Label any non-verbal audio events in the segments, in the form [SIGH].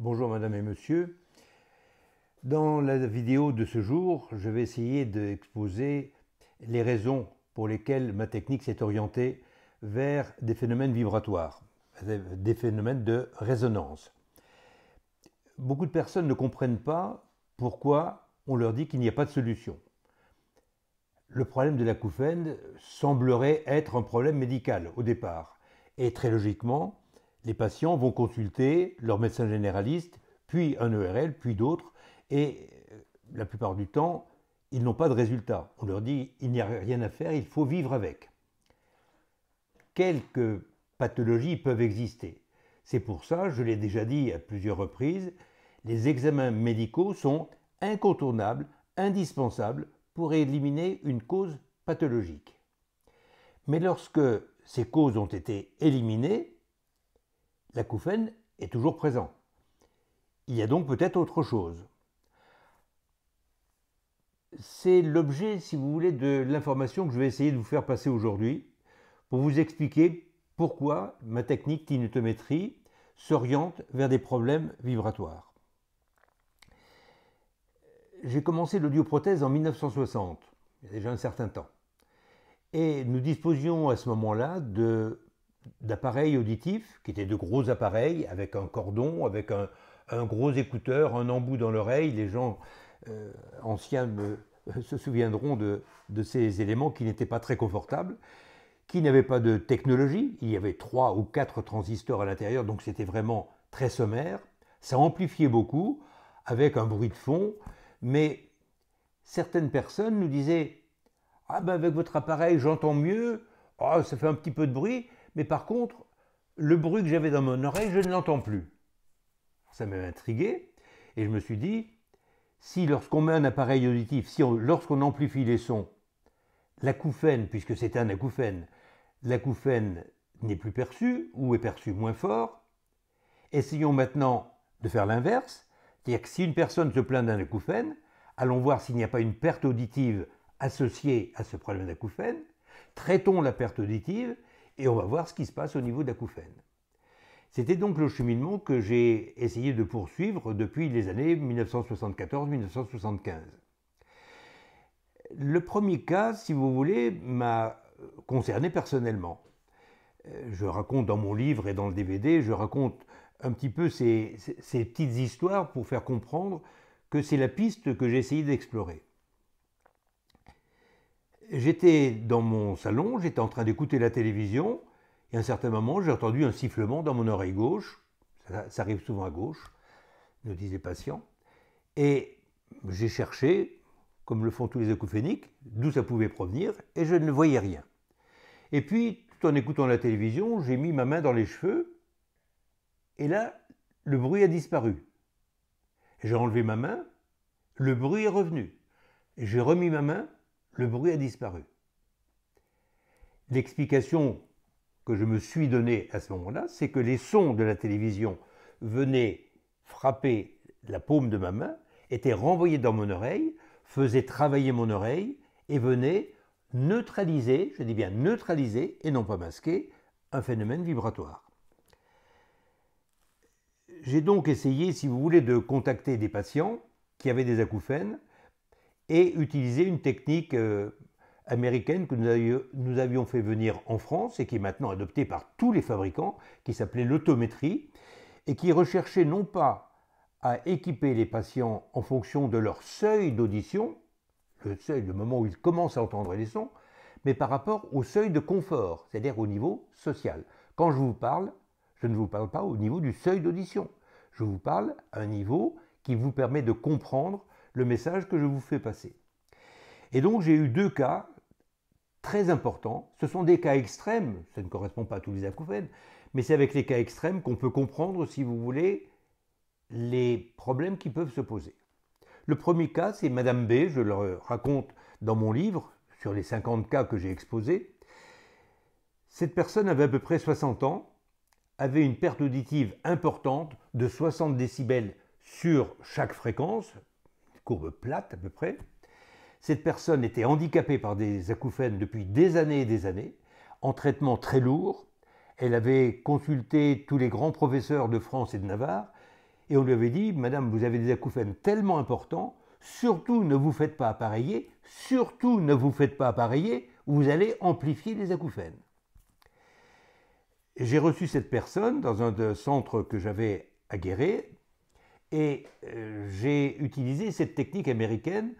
Bonjour madame et monsieur. Dans la vidéo de ce jour, je vais essayer d'exposer les raisons pour lesquelles ma technique s'est orientée vers des phénomènes vibratoires, des phénomènes de résonance. Beaucoup de personnes ne comprennent pas pourquoi on leur dit qu'il n'y a pas de solution. Le problème de l'acouphène semblerait être un problème médical au départ. Et très logiquement, les patients vont consulter leur médecin généraliste, puis un ERL, puis d'autres, et euh, la plupart du temps, ils n'ont pas de résultat. On leur dit il n'y a rien à faire, il faut vivre avec. Quelques pathologies peuvent exister. C'est pour ça, je l'ai déjà dit à plusieurs reprises, les examens médicaux sont incontournables, indispensables pour éliminer une cause pathologique. Mais lorsque ces causes ont été éliminées, l'acouphène est toujours présent. Il y a donc peut-être autre chose. C'est l'objet, si vous voulez, de l'information que je vais essayer de vous faire passer aujourd'hui pour vous expliquer pourquoi ma technique d'inutométrie s'oriente vers des problèmes vibratoires. J'ai commencé l'audioprothèse en 1960, il y a déjà un certain temps. Et nous disposions à ce moment-là de d'appareils auditifs, qui étaient de gros appareils, avec un cordon, avec un, gros écouteur, un embout dans l'oreille. Les gens euh, anciens [LAUGHS] se souviendront de, ces éléments qui n'étaient pas très confortables, qui n'avaient pas de technologie. Il y avait trois ou quatre transistors à l'intérieur, donc c'était vraiment très sommaire. Ça amplifiait beaucoup, avec un bruit de fond, mais certaines personnes nous disaient Ah ben avec votre appareil j'entends mieux, oh, ça fait un petit peu de bruit, mais par contre, le bruit que j'avais dans mon oreille, je ne l'entends plus. Ça m'a intrigué et je me suis dit, si lorsqu'on met un appareil auditif, si lorsqu'on amplifie les sons, l'acouphène, puisque c'est un acouphène, l'acouphène n'est plus perçu ou est perçu moins fort, essayons maintenant de faire l'inverse, c'est-à-dire que si une personne se plaint d'un acouphène, allons voir s'il n'y a pas une perte auditive associée à ce problème d'acouphène, traitons la perte auditive et on va voir ce qui se passe au niveau d'acouphènes. C'était donc le cheminement que j'ai essayé de poursuivre depuis les années 1974-1975. Le premier cas, si vous voulez, m'a concerné personnellement. Euh, je raconte dans mon livre et dans le DVD, je raconte un petit peu ces, ces petites histoires pour faire comprendre que c'est la piste que j'ai essayé d'explorer. J'étais dans mon salon, j'étais en train d'écouter la télévision, et à un certain moment, j'ai entendu un sifflement dans mon oreille gauche. Ça, arrive souvent à gauche, nous disent les patients. Et j'ai cherché, comme le font tous les acouphéniques, d'où ça pouvait provenir, et je ne voyais rien. Et puis, tout en écoutant la télévision, j'ai mis ma main dans les cheveux, et là, le bruit a disparu. J'ai enlevé ma main, le bruit est revenu. J'ai remis ma main, le bruit a disparu. L'explication que je me suis donnée à ce moment-là, c'est que les sons de la télévision venaient frapper la paume de ma main, étaient renvoyés dans mon oreille, faisaient travailler mon oreille et venaient neutraliser, je dis bien neutraliser et non pas masquer, un phénomène vibratoire. J'ai donc essayé, si vous voulez, de contacter des patients qui avaient des acouphènes et utiliser une technique euh, américaine que nous avions fait venir en France et qui est maintenant adoptée par tous les fabricants, qui s'appelait l'autométrie, et qui recherchait non pas à équiper les patients en fonction de leur seuil d'audition, le seuil, du moment où ils commencent à entendre les sons, mais par rapport au seuil de confort, c'est-à-dire au niveau social. Quand je vous parle, je ne vous parle pas au niveau du seuil d'audition, je vous parle à un niveau qui vous permet de comprendre le message que je vous fais passer. Et donc j'ai eu deux cas très importants. Ce sont des cas extrêmes, ça ne correspond pas à tous les acouphènes, mais c'est avec les cas extrêmes qu'on peut comprendre, si vous voulez, les problèmes qui peuvent se poser. Le premier cas, c'est Madame B, je le raconte dans mon livre, sur les 50 cas que j'ai exposés. Cette personne avait à peu près 60 ans, avait une perte auditive importante de 60 décibels sur chaque fréquence, courbe plate à peu près. Cette personne était handicapée par des acouphènes depuis des années et des années, en traitement très lourd. Elle avait consulté tous les grands professeurs de France et de Navarre, et on lui avait dit, Madame, vous avez des acouphènes tellement importants, surtout ne vous faites pas appareiller, surtout ne vous faites pas appareiller, vous allez amplifier les acouphènes. J'ai reçu cette personne dans un centre que j'avais à Guéret, et euh, j'ai utilisé cette technique américaine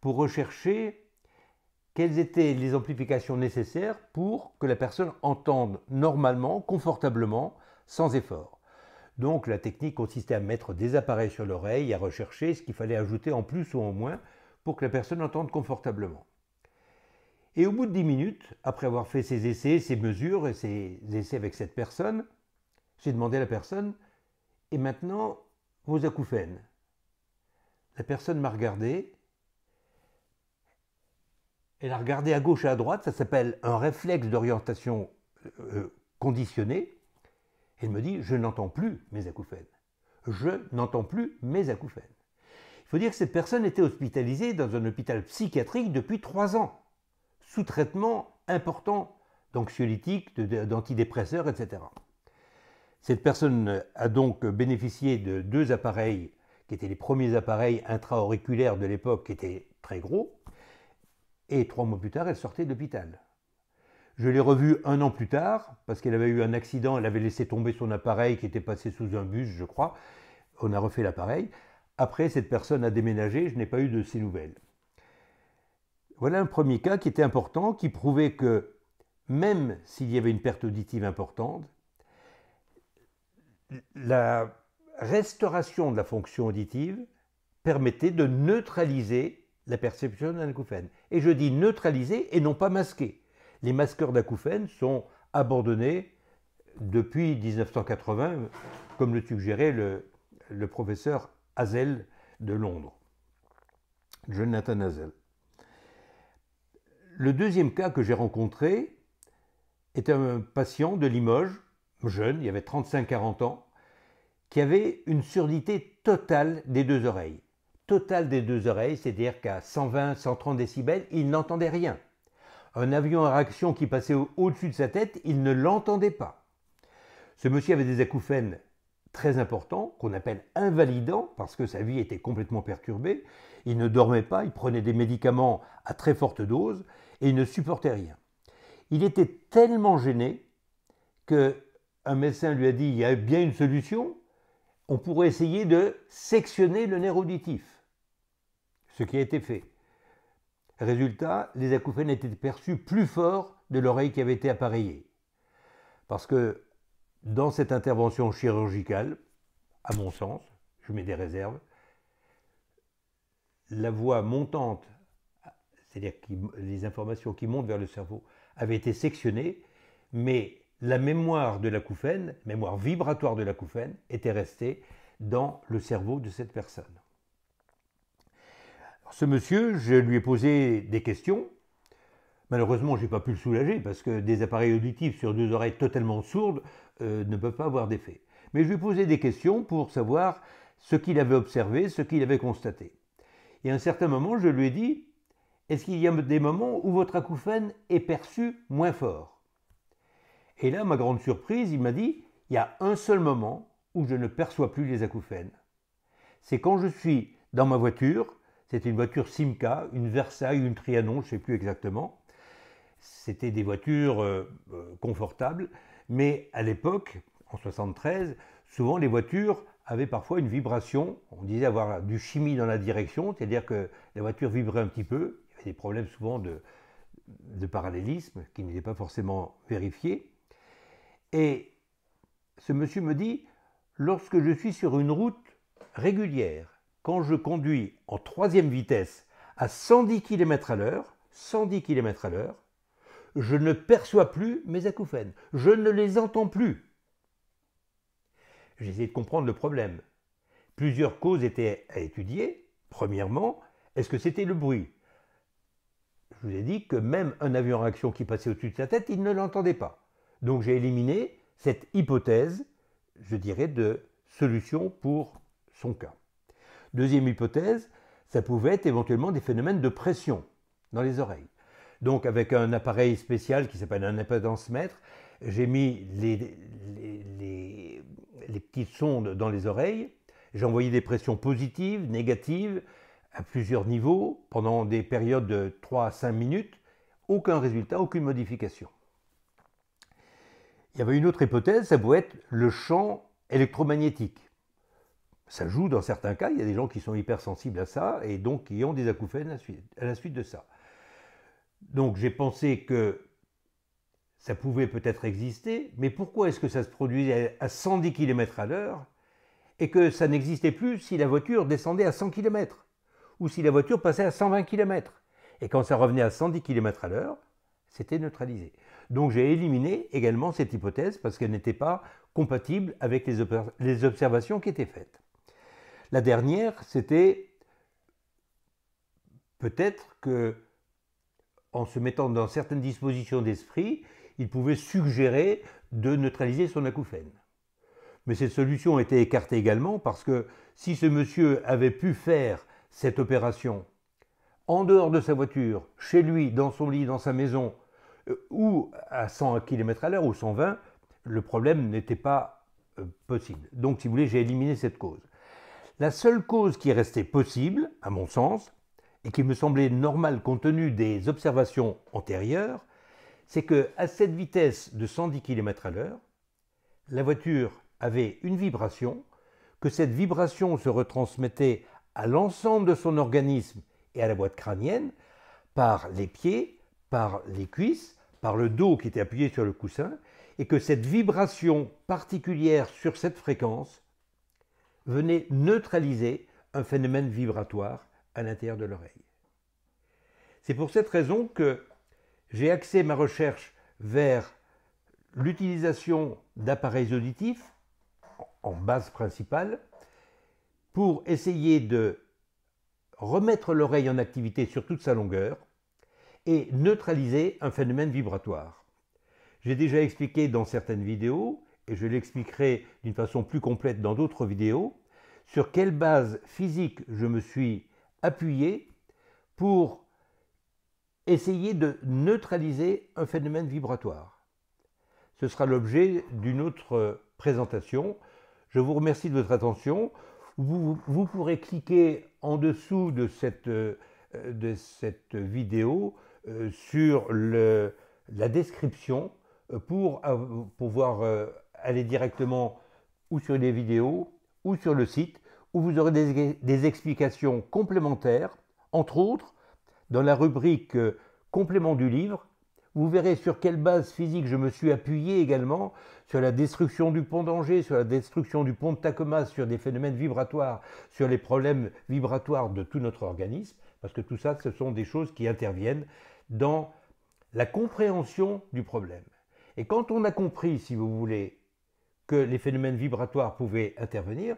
pour rechercher quelles étaient les amplifications nécessaires pour que la personne entende normalement, confortablement, sans effort. Donc la technique consistait à mettre des appareils sur l'oreille à rechercher ce qu'il fallait ajouter en plus ou en moins pour que la personne entende confortablement. Et au bout de 10 minutes, après avoir fait ces essais, ces mesures et ces essais avec cette personne, j'ai demandé à la personne, et maintenant, vos acouphènes. La personne m'a regardé. Elle a regardé à gauche et à droite. Ça s'appelle un réflexe d'orientation euh, conditionnée. Elle me dit Je n'entends plus mes acouphènes. Je n'entends plus mes acouphènes. Il faut dire que cette personne était hospitalisée dans un hôpital psychiatrique depuis trois ans, sous traitement important d'anxiolytiques, d'antidépresseurs, etc. Cette personne a donc bénéficié de deux appareils qui étaient les premiers appareils intra-auriculaires de l'époque, qui étaient très gros. Et trois mois plus tard, elle sortait de l'hôpital. Je l'ai revue un an plus tard, parce qu'elle avait eu un accident, elle avait laissé tomber son appareil qui était passé sous un bus, je crois. On a refait l'appareil. Après, cette personne a déménagé, je n'ai pas eu de ses nouvelles. Voilà un premier cas qui était important, qui prouvait que même s'il y avait une perte auditive importante, la restauration de la fonction auditive permettait de neutraliser la perception d'un acouphène. Et je dis neutraliser et non pas masquer. Les masqueurs d'acouphènes sont abandonnés depuis 1980, comme le suggérait le, le professeur Hazel de Londres, Jonathan Hazel. Le deuxième cas que j'ai rencontré est un patient de Limoges jeune, il y avait 35-40 ans, qui avait une surdité totale des deux oreilles. Totale des deux oreilles, c'est-à-dire qu'à 120-130 décibels, il n'entendait rien. Un avion à réaction qui passait au-dessus de sa tête, il ne l'entendait pas. Ce monsieur avait des acouphènes très importants, qu'on appelle invalidants, parce que sa vie était complètement perturbée. Il ne dormait pas, il prenait des médicaments à très forte dose, et il ne supportait rien. Il était tellement gêné que un médecin lui a dit il y a bien une solution, on pourrait essayer de sectionner le nerf auditif, ce qui a été fait. Résultat, les acouphènes étaient perçus plus fort de l'oreille qui avait été appareillée. Parce que dans cette intervention chirurgicale, à mon sens, je mets des réserves, la voix montante, c'est-à-dire les informations qui montent vers le cerveau, avaient été sectionnées, mais la mémoire de l'acouphène, mémoire vibratoire de l'acouphène, était restée dans le cerveau de cette personne. ce monsieur, je lui ai posé des questions. Malheureusement, je n'ai pas pu le soulager parce que des appareils auditifs sur deux oreilles totalement sourdes euh, ne peuvent pas avoir d'effet. Mais je lui ai posé des questions pour savoir ce qu'il avait observé, ce qu'il avait constaté. Et à un certain moment, je lui ai dit, est-ce qu'il y a des moments où votre acouphène est perçu moins fort et là, ma grande surprise, il m'a dit, il y a un seul moment où je ne perçois plus les acouphènes. C'est quand je suis dans ma voiture, c'était une voiture Simca, une Versailles, une Trianon, je ne sais plus exactement. C'était des voitures euh, euh, confortables, mais à l'époque, en 73, souvent les voitures avaient parfois une vibration, on disait avoir du chimie dans la direction, c'est-à-dire que la voiture vibrait un petit peu, il y avait des problèmes souvent de, de parallélisme qui n'étaient pas forcément vérifiés. Et ce monsieur me dit, lorsque je suis sur une route régulière, quand je conduis en troisième vitesse à 110 km à l'heure, 110 km à l'heure, je ne perçois plus mes acouphènes, je ne les entends plus. J'ai essayé de comprendre le problème. Plusieurs causes étaient à étudier. Premièrement, est-ce que c'était le bruit Je vous ai dit que même un avion en action qui passait au-dessus de sa tête, il ne l'entendait pas. Donc j'ai éliminé cette hypothèse, je dirais, de solution pour son cas. Deuxième hypothèse, ça pouvait être éventuellement des phénomènes de pression dans les oreilles. Donc avec un appareil spécial qui s'appelle un épanse-mètre, j'ai mis les, les, petites sondes dans les oreilles, j'ai envoyé des pressions positives, négatives, à plusieurs niveaux, pendant des périodes de 3 à 5 minutes, aucun résultat, aucune modification. Il y avait une autre hypothèse, ça pouvait être le champ électromagnétique. Ça joue dans certains cas, il y a des gens qui sont hypersensibles à ça et donc qui ont des acouphènes à la suite de ça. Donc j'ai pensé que ça pouvait peut-être exister, mais pourquoi est-ce que ça se produisait à 110 km à l'heure et que ça n'existait plus si la voiture descendait à 100 km ou si la voiture passait à 120 km Et quand ça revenait à 110 km à l'heure, c'était neutralisé. Donc j'ai éliminé également cette hypothèse parce qu'elle n'était pas compatible avec les, observations qui étaient faites. La dernière, c'était peut-être que, en se mettant dans certaines dispositions d'esprit, il pouvait suggérer de neutraliser son acouphène. Mais cette solution était écartée également parce que si ce monsieur avait pu faire cette opération en dehors de sa voiture, chez lui, dans son lit, dans sa maison, euh, ou à 100 km à l'heure ou 120, le problème n'était pas euh, possible. Donc, si vous voulez, j'ai éliminé cette cause. La seule cause qui restait possible, à mon sens, et qui me semblait normale compte tenu des observations antérieures, c'est que cette vitesse de 110 km à l'heure, la voiture avait une vibration, que cette vibration se retransmettait à l'ensemble de son organisme et à la boîte crânienne par les pieds, par les cuisses, par le dos qui était appuyé sur le coussin, et que cette vibration particulière sur cette fréquence venait neutraliser un phénomène vibratoire à l'intérieur de l'oreille. C'est pour cette raison que j'ai axé ma recherche vers l'utilisation d'appareils auditifs en base principale pour essayer de remettre l'oreille en activité sur toute sa longueur et neutraliser un phénomène vibratoire. J'ai déjà expliqué dans certaines vidéos, et je l'expliquerai d'une façon plus complète dans d'autres vidéos, sur quelle base physique je me suis appuyé pour essayer de neutraliser un phénomène vibratoire. Ce sera l'objet d'une autre présentation. Je vous remercie de votre attention. Vous, pourrez cliquer en dessous de cette euh, vidéo euh, sur le, la description euh, pour pouvoir euh, aller directement ou sur les vidéos ou sur le site où vous aurez des, explications complémentaires, entre autres dans la rubrique complément du livre. Vous verrez sur quelle base physique je me suis appuyé également sur la destruction du pont d'Angers, sur la destruction du pont de Tacoma, sur des phénomènes vibratoires, sur les problèmes vibratoires de tout notre organisme, parce que tout ça, ce sont des choses qui interviennent dans la compréhension du problème. Et quand on a compris, si vous voulez, que les phénomènes vibratoires pouvaient intervenir,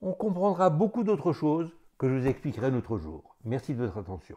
on comprendra beaucoup d'autres choses que je vous expliquerai un autre jour. Merci de votre attention.